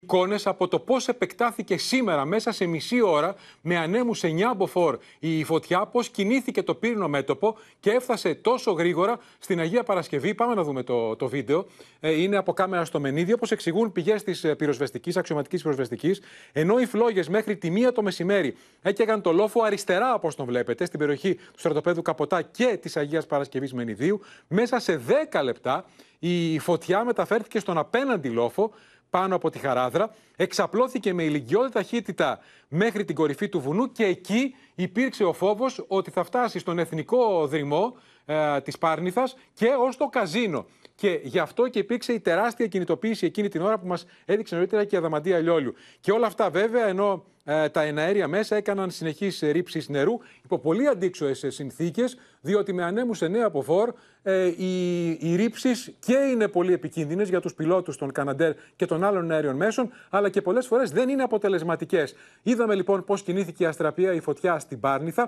εικόνες από το πώς επεκτάθηκε σήμερα μέσα σε μισή ώρα με ανέμου 9 μποφόρ η φωτιά, πώς κινήθηκε το πύρινο μέτωπο και έφτασε τόσο γρήγορα στην Αγία Παρασκευή. Πάμε να δούμε το, το βίντεο. Ε, είναι από κάμερα στο Μενίδη, όπως εξηγούν πηγές της ε, πυροσβεστικής, αξιωματικής πυροσβεστικής. Ενώ οι φλόγες μέχρι τη μία το μεσημέρι έκαιγαν το λόφο αριστερά, όπως τον βλέπετε, στην περιοχή του στρατοπέδου Καποτά και της Αγίας Παρασκευής Μενιδίου, μέσα σε 10 λεπτά η φωτιά μεταφέρθηκε στον απέναντι λόφο πάνω από τη Χαράδρα, εξαπλώθηκε με ηλικιώδη ταχύτητα μέχρι την κορυφή του βουνού και εκεί υπήρξε ο φόβος ότι θα φτάσει στον εθνικό δρυμό ε, της Πάρνηθας και ως το καζίνο. Και γι' αυτό και υπήρξε η τεράστια κινητοποίηση εκείνη την ώρα που μας έδειξε νωρίτερα και η Αδαμαντία Λιόλιου. Και όλα αυτά βέβαια ενώ ε, τα εναέρια μέσα έκαναν συνεχείς ρήψεις νερού υπό πολύ αντίξωες συνθήκες, διότι με ανέμου σε από αποφόρ ε, οι, οι ρήψεις και είναι πολύ επικίνδυνες για τους πιλότους των Καναντέρ και των άλλων αέριων μέσων, αλλά και πολλές φορές δεν είναι αποτελεσματικές. Είδαμε λοιπόν πώς κινήθηκε η αστραπία η φωτιά στην Πάρνηθα.